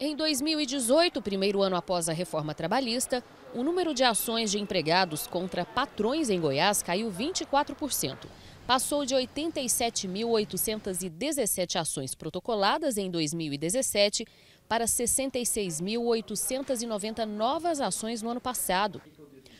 Em 2018, primeiro ano após a reforma trabalhista, o número de ações de empregados contra patrões em Goiás caiu 24%. Passou de 87.817 ações protocoladas em 2017 para 66.890 novas ações no ano passado.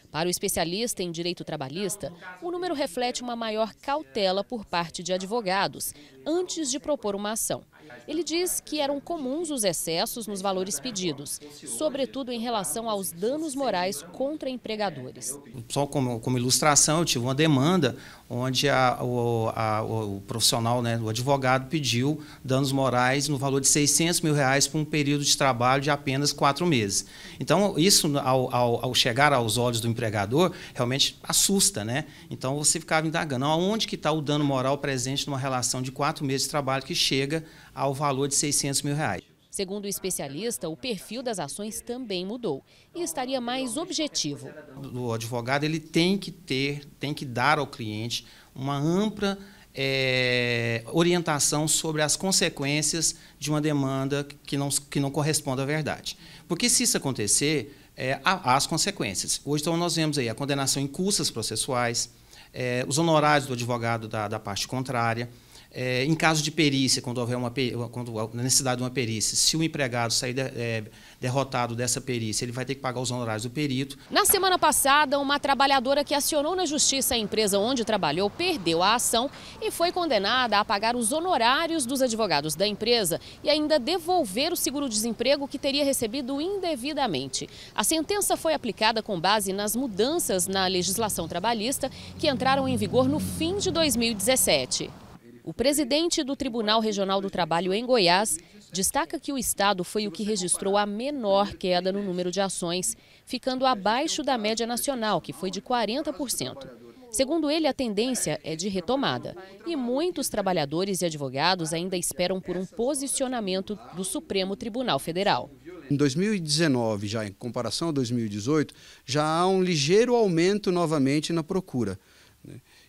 Para o especialista em direito trabalhista, o número reflete uma maior cautela por parte de advogados antes de propor uma ação. Ele diz que eram comuns os excessos nos valores pedidos, sobretudo em relação aos danos morais contra empregadores. Só como, como ilustração, eu tive uma demanda onde a, o, a, o, profissional, né, o advogado, pediu danos morais no valor de 600 mil reais por um período de trabalho de apenas quatro meses. Então, isso, ao, ao, ao chegar aos olhos do empregador, realmente assusta. Né? Então, você ficava indagando, aonde que está o dano moral presente numa relação de quatro meses de trabalho que chega ao valor de 600 mil reais. Segundo o especialista, o perfil das ações também mudou e estaria mais objetivo. O advogado ele tem que ter, tem que dar ao cliente uma ampla é, orientação sobre as consequências de uma demanda que não, que não corresponde à verdade. Porque se isso acontecer, é, há as consequências. Hoje então, nós vemos aí a condenação em custas processuais, é, os honorários do advogado da, da parte contrária, é, em caso de perícia, quando houver uma quando necessidade de uma perícia, se o empregado sair de, é, derrotado dessa perícia, ele vai ter que pagar os honorários do perito. Na semana passada, uma trabalhadora que acionou na justiça a empresa onde trabalhou perdeu a ação e foi condenada a pagar os honorários dos advogados da empresa e ainda devolver o seguro-desemprego que teria recebido indevidamente. A sentença foi aplicada com base nas mudanças na legislação trabalhista que entraram em vigor no fim de 2017. O presidente do Tribunal Regional do Trabalho em Goiás destaca que o Estado foi o que registrou a menor queda no número de ações, ficando abaixo da média nacional, que foi de 40%. Segundo ele, a tendência é de retomada e muitos trabalhadores e advogados ainda esperam por um posicionamento do Supremo Tribunal Federal. Em 2019, já em comparação a 2018, já há um ligeiro aumento novamente na procura.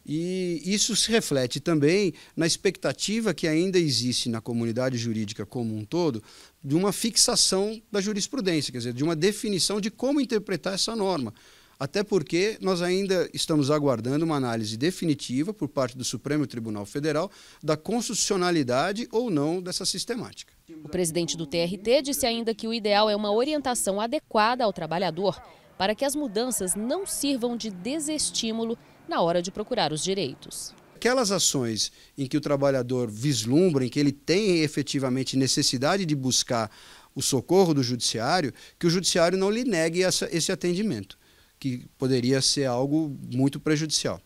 E isso se reflete também na expectativa que ainda existe na comunidade jurídica como um todo de uma fixação da jurisprudência, quer dizer, de uma definição de como interpretar essa norma até porque nós ainda estamos aguardando uma análise definitiva por parte do Supremo Tribunal Federal da constitucionalidade ou não dessa sistemática. O presidente do TRT disse ainda que o ideal é uma orientação adequada ao trabalhador para que as mudanças não sirvam de desestímulo na hora de procurar os direitos aquelas ações em que o trabalhador vislumbra, em que ele tem efetivamente necessidade de buscar o socorro do judiciário, que o judiciário não lhe negue essa, esse atendimento que poderia ser algo muito prejudicial.